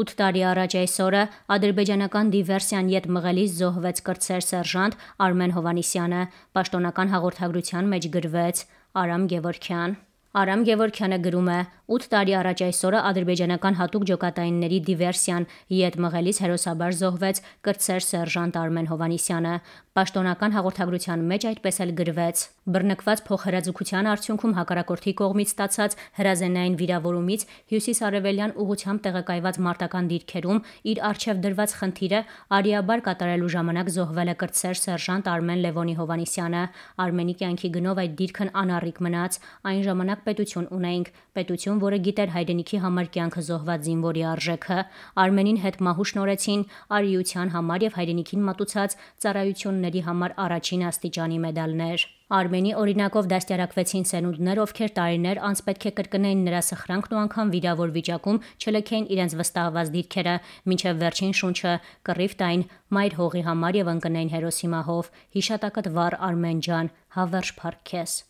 8 տարի առաջ այս օրը ադրբեջանական դիվերսիան յետ մղելիս զոհվեց կրտսեր սերժանտ Արմեն Հովանիսյանը։ Պաշտոնական հաղորդագրության մեջ գրվեց. Արամ Գևորքյան Արամ Գևորքյանը գրում է. 8 տարի առաջ այս օրը ադրբեջանական հատուկ ջոկատայինների դիվերսիան իդ մղելիս հերոսաբար զոհվեց կրտսեր սերժանտ Արմեն Հովանիսյանը։ Պաշտոնական հաղորդագրության մեջ այդպես էլ գրվեց. Բռնկված փոխհրաձուկության արդյունքում հակարակորթի կողմից ստացած հրազենային վիրավորումից հյուսիսարևելյան ուղությամբ տեղակայված մարտական դիրքերում իր արչև դրված խնդիրը արիաբար կատարելու ժամանակ զոհվել է կրտսեր սերժանտ Արմեն Լևոնի Հովանիսյանը։ Արմենի կյանքի գնով այդ դիրքն անառիկ մնաց։ Այն ժամանակ ժամանակ պետություն ունեինք, պետություն, որը գիտեր հայրենիքի համար կյանքը զոհված զինվորի արժեքը, Արմենին հետ մահու շնորեցին արիության համար եւ հայրենիքին մատուցած ծառայությունների համար առաջին աստիճանի մեդալներ։ Արմենի օրինակով դաստիարակվեցին սենունդներ, ովքեր տարիներ անց պետք է կրկնեին նրա սխրանքն ու անգամ վիրավոր վիճակում չլքեին իրենց վստահված դիրքերը, մինչև վերջին շունչը կռիվ տային մայր հողի համար եւ ընկնեին հերոսի մահով։ Հիշատակդ վառ Արմեն ջան, հավերժ փառք քեզ։